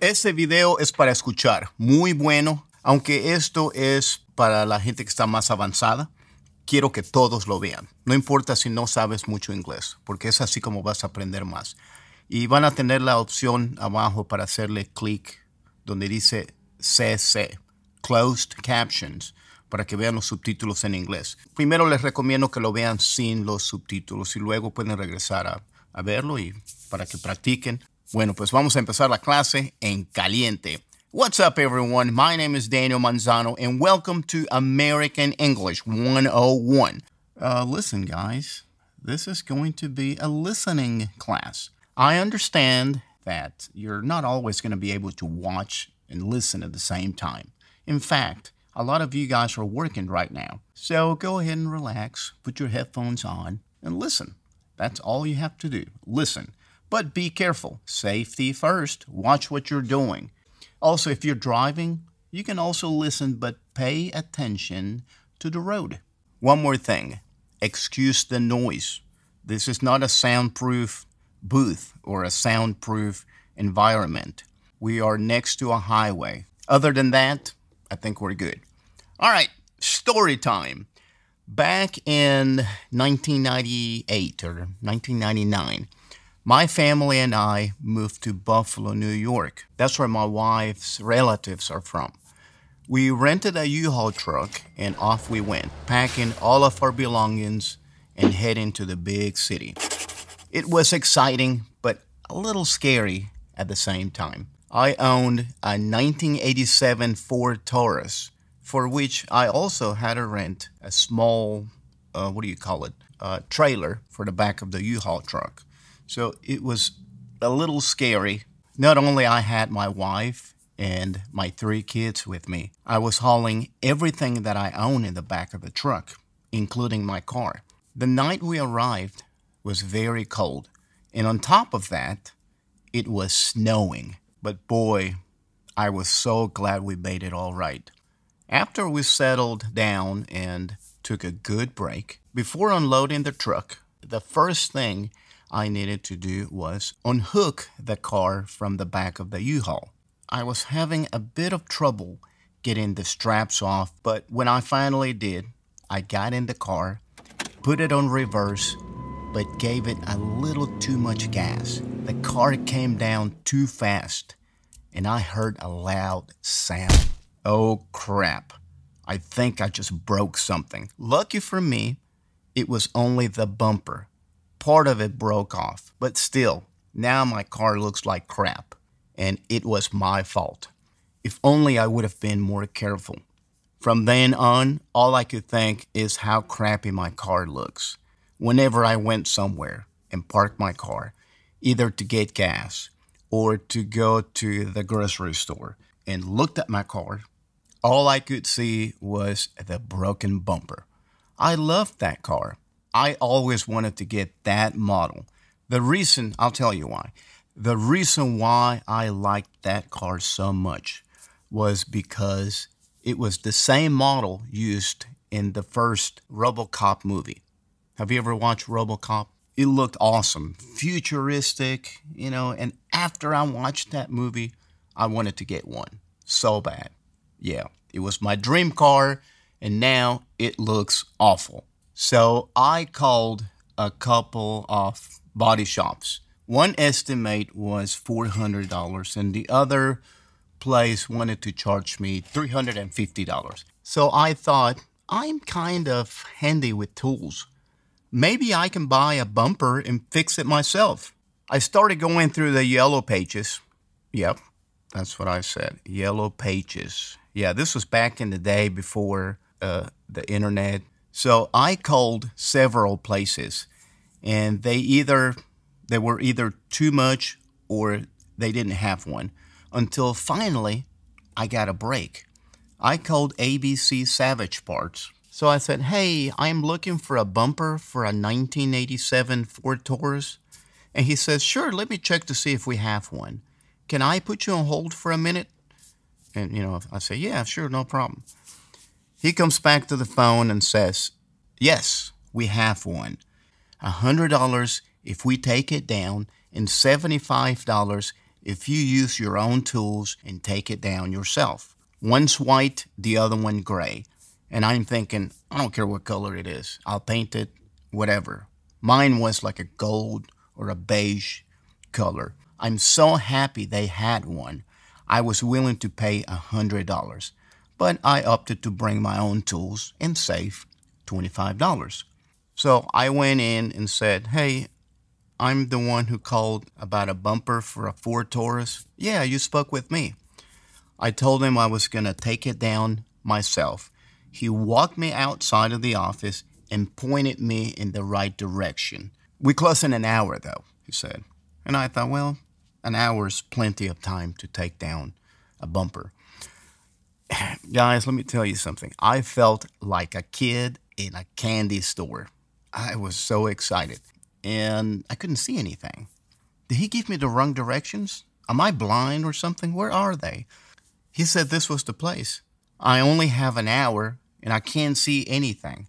Este video es para escuchar, muy bueno, aunque esto es para la gente que está más avanzada. Quiero que todos lo vean. No importa si no sabes mucho inglés, porque es así como vas a aprender más. Y van a tener la opción abajo para hacerle clic donde dice CC, Closed Captions, para que vean los subtítulos en inglés. Primero les recomiendo que lo vean sin los subtítulos y luego pueden regresar a, verlo y para que practiquen. Bueno, pues vamos a empezar la clase en caliente. What's up, everyone? My name is Daniel Manzano, and welcome to American English 101. Uh, listen, guys, this is going to be a listening class. I understand that you're not always going to be able to watch and listen at the same time. In fact, a lot of you guys are working right now. So go ahead and relax, put your headphones on, and listen. That's all you have to do. Listen. But be careful. Safety first. Watch what you're doing. Also, if you're driving, you can also listen, but pay attention to the road. One more thing excuse the noise. This is not a soundproof booth or a soundproof environment. We are next to a highway. Other than that, I think we're good. All right, story time. Back in 1998 or 1999, my family and I moved to Buffalo, New York. That's where my wife's relatives are from. We rented a U-Haul truck and off we went, packing all of our belongings and heading to the big city. It was exciting, but a little scary at the same time. I owned a 1987 Ford Taurus, for which I also had to rent a small, uh, what do you call it, uh, trailer for the back of the U-Haul truck. So it was a little scary. Not only I had my wife and my three kids with me, I was hauling everything that I own in the back of the truck, including my car. The night we arrived was very cold. And on top of that, it was snowing. But boy, I was so glad we made it all right. After we settled down and took a good break, before unloading the truck, the first thing I needed to do was unhook the car from the back of the U-Haul. I was having a bit of trouble getting the straps off, but when I finally did, I got in the car, put it on reverse, but gave it a little too much gas. The car came down too fast, and I heard a loud sound. Oh crap, I think I just broke something. Lucky for me, it was only the bumper part of it broke off, but still, now my car looks like crap, and it was my fault. If only I would have been more careful. From then on, all I could think is how crappy my car looks. Whenever I went somewhere and parked my car, either to get gas or to go to the grocery store and looked at my car, all I could see was the broken bumper. I loved that car. I always wanted to get that model. The reason, I'll tell you why. The reason why I liked that car so much was because it was the same model used in the first Robocop movie. Have you ever watched Robocop? It looked awesome, futuristic, you know, and after I watched that movie, I wanted to get one so bad. Yeah, it was my dream car, and now it looks awful. So I called a couple of body shops. One estimate was $400, and the other place wanted to charge me $350. So I thought, I'm kind of handy with tools. Maybe I can buy a bumper and fix it myself. I started going through the yellow pages. Yep, that's what I said. Yellow pages. Yeah, this was back in the day before uh, the internet. So I called several places and they either they were either too much or they didn't have one until finally I got a break. I called ABC Savage Parts. So I said, "Hey, I'm looking for a bumper for a 1987 Ford Taurus." And he says, "Sure, let me check to see if we have one. Can I put you on hold for a minute?" And you know, I say, "Yeah, sure, no problem." He comes back to the phone and says, Yes, we have one. $100 if we take it down, and $75 if you use your own tools and take it down yourself. One's white, the other one gray. And I'm thinking, I don't care what color it is, I'll paint it, whatever. Mine was like a gold or a beige color. I'm so happy they had one. I was willing to pay $100 but I opted to bring my own tools and save $25. So I went in and said, Hey, I'm the one who called about a bumper for a Ford Taurus. Yeah, you spoke with me. I told him I was going to take it down myself. He walked me outside of the office and pointed me in the right direction. We close in an hour, though, he said. And I thought, well, an hour's plenty of time to take down a bumper. guys, let me tell you something. I felt like a kid in a candy store. I was so excited and I couldn't see anything. Did he give me the wrong directions? Am I blind or something? Where are they? He said this was the place. I only have an hour and I can't see anything.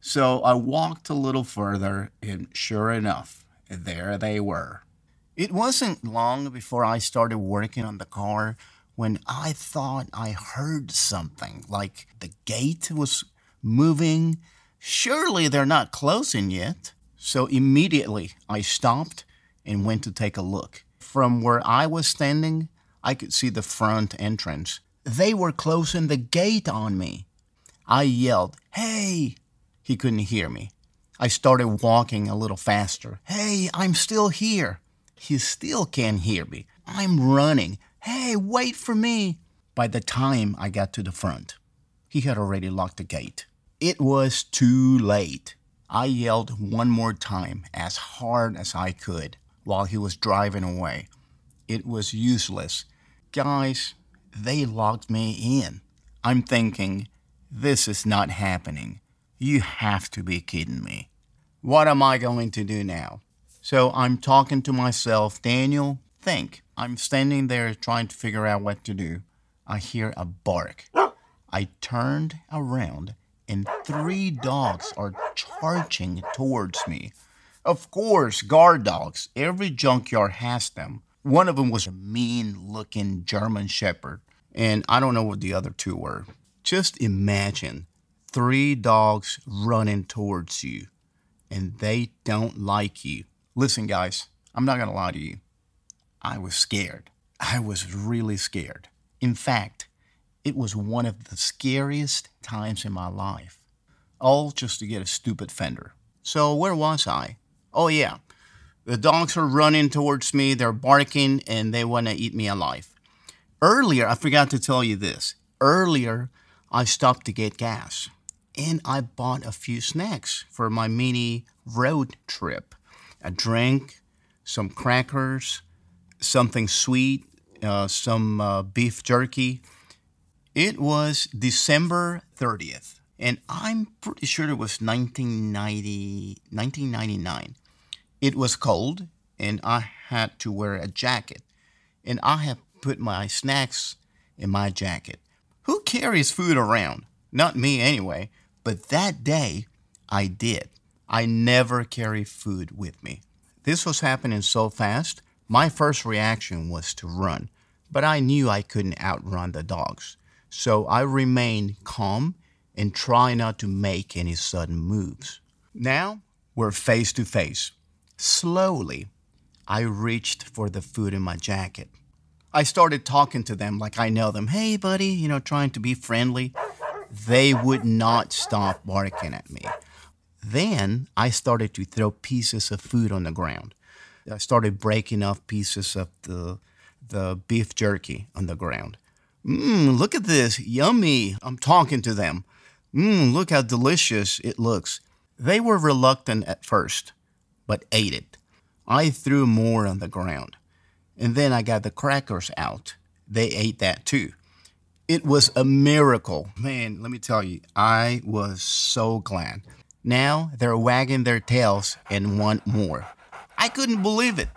So I walked a little further, and sure enough, there they were. It wasn't long before I started working on the car when I thought I heard something, like the gate was moving. Surely they're not closing yet. So immediately I stopped and went to take a look. From where I was standing, I could see the front entrance. They were closing the gate on me. I yelled, Hey! He couldn't hear me. I started walking a little faster. Hey, I'm still here. He still can't hear me. I'm running. Hey, wait for me. By the time I got to the front, he had already locked the gate. It was too late. I yelled one more time as hard as I could while he was driving away. It was useless. Guys, they locked me in. I'm thinking, this is not happening. You have to be kidding me. What am I going to do now? So I'm talking to myself, Daniel, think. I'm standing there trying to figure out what to do. I hear a bark. I turned around and three dogs are charging towards me. Of course, guard dogs. Every junkyard has them. One of them was a mean looking German Shepherd, and I don't know what the other two were. Just imagine three dogs running towards you, and they don't like you. Listen, guys, I'm not going to lie to you. I was scared. I was really scared. In fact, it was one of the scariest times in my life, all just to get a stupid fender. So, where was I? Oh, yeah. The dogs are running towards me, they're barking, and they want to eat me alive. Earlier, I forgot to tell you this. Earlier, I stopped to get gas and I bought a few snacks for my mini road trip. A drink, some crackers, something sweet, uh, some uh, beef jerky. It was December 30th, and I'm pretty sure it was 1990, 1999. It was cold, and I had to wear a jacket, and I had put my snacks in my jacket. Who carries food around? Not me, anyway. But that day, I did. I never carry food with me. This was happening so fast my first reaction was to run, but I knew I couldn't outrun the dogs, so I remained calm and tried not to make any sudden moves. Now we're face to face. Slowly, I reached for the food in my jacket. I started talking to them like I know them. Hey, buddy, you know, trying to be friendly. They would not stop barking at me. Then I started to throw pieces of food on the ground. I started breaking off pieces of the the beef jerky on the ground. Mmm, look at this, yummy! I'm talking to them. Mmm, look how delicious it looks. They were reluctant at first, but ate it. I threw more on the ground. And then I got the crackers out. They ate that too. It was a miracle. Man, let me tell you, I was so glad. Now they're wagging their tails and want more. I couldn't believe it.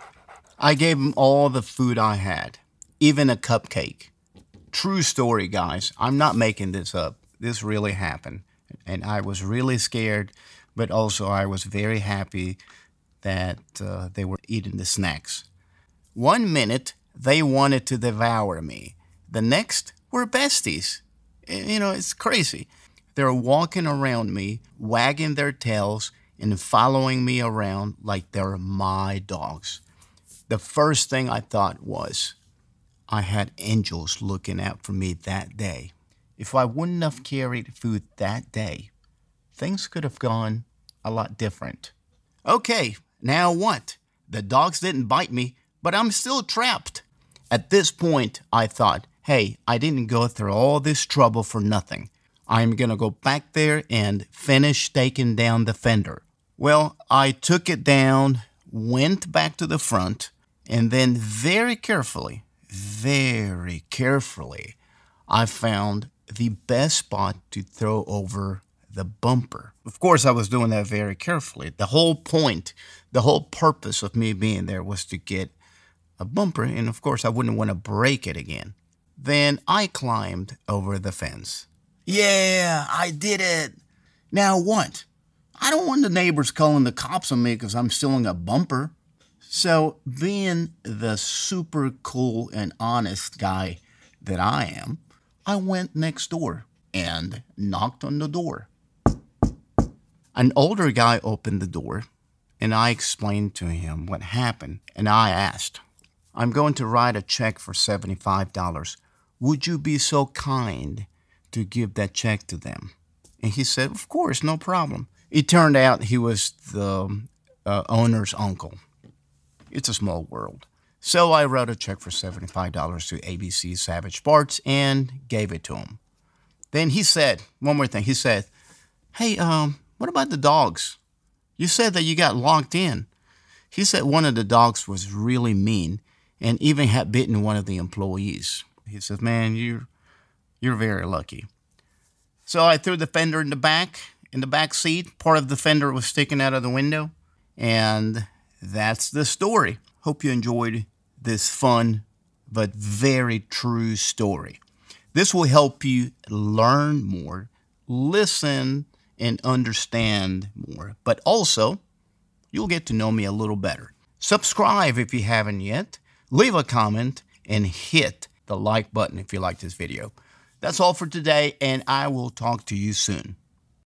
I gave him all the food I had, even a cupcake. True story, guys. I'm not making this up. This really happened. And I was really scared, but also I was very happy that uh, they were eating the snacks. One minute, they wanted to devour me. The next, we're besties. You know, it's crazy. They're walking around me, wagging their tails, and following me around like they're my dogs. The first thing I thought was, I had angels looking out for me that day. If I wouldn't have carried food that day, things could have gone a lot different. Okay, now what? The dogs didn't bite me, but I'm still trapped. At this point, I thought, hey, I didn't go through all this trouble for nothing. I'm going to go back there and finish taking down the fender. Well, I took it down, went back to the front, and then very carefully, very carefully, I found the best spot to throw over the bumper. Of course, I was doing that very carefully. The whole point, the whole purpose of me being there was to get a bumper, and of course, I wouldn't want to break it again. Then I climbed over the fence. Yeah, I did it. Now what? I don't want the neighbors calling the cops on me because I'm stealing a bumper. So, being the super cool and honest guy that I am, I went next door and knocked on the door. An older guy opened the door, and I explained to him what happened, and I asked, I'm going to write a check for $75. Would you be so kind to give that check to them? And he said, Of course, no problem. It turned out he was the uh, owner's uncle. It's a small world. So I wrote a check for $75 to ABC Savage Parts and gave it to him. Then he said, one more thing. He said, Hey, um, what about the dogs? You said that you got locked in. He said one of the dogs was really mean and even had bitten one of the employees. He said, Man, you're you're very lucky. So I threw the fender in the back, in the back seat. Part of the fender was sticking out of the window. And that's the story. Hope you enjoyed this fun but very true story. This will help you learn more, listen and understand more, but also you'll get to know me a little better. Subscribe if you haven't yet, leave a comment, and hit the like button if you like this video. That's all for today, and I will talk to you soon.